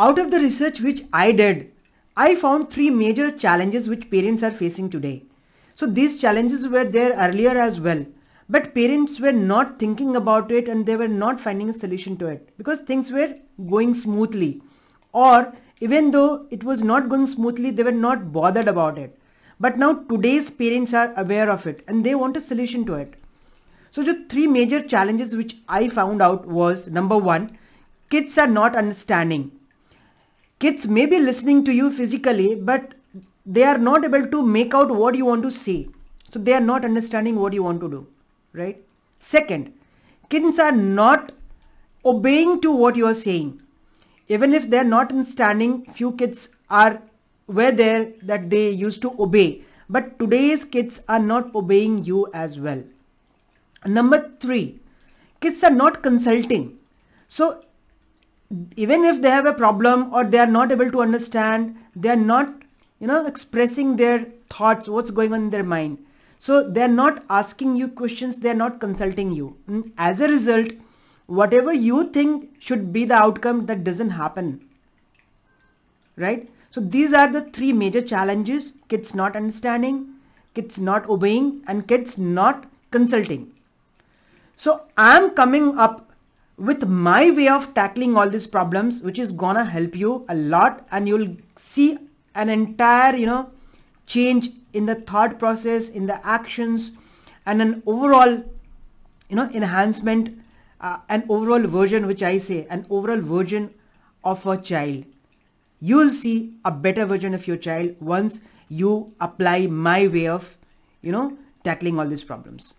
Out of the research which I did, I found three major challenges which parents are facing today. So these challenges were there earlier as well, but parents were not thinking about it and they were not finding a solution to it because things were going smoothly or even though it was not going smoothly, they were not bothered about it. But now today's parents are aware of it and they want a solution to it. So the three major challenges which I found out was number one, kids are not understanding kids may be listening to you physically, but they are not able to make out what you want to say. So they are not understanding what you want to do, right? Second, kids are not obeying to what you are saying. Even if they are not understanding, few kids are were there that they used to obey. But today's kids are not obeying you as well. Number three, kids are not consulting. So even if they have a problem or they are not able to understand, they are not, you know, expressing their thoughts, what's going on in their mind. So they're not asking you questions, they're not consulting you. As a result, whatever you think should be the outcome, that doesn't happen. Right? So these are the three major challenges, kids not understanding, kids not obeying and kids not consulting. So I'm coming up with my way of tackling all these problems which is gonna help you a lot and you'll see an entire you know change in the thought process in the actions and an overall you know enhancement uh, an overall version which i say an overall version of a child you will see a better version of your child once you apply my way of you know tackling all these problems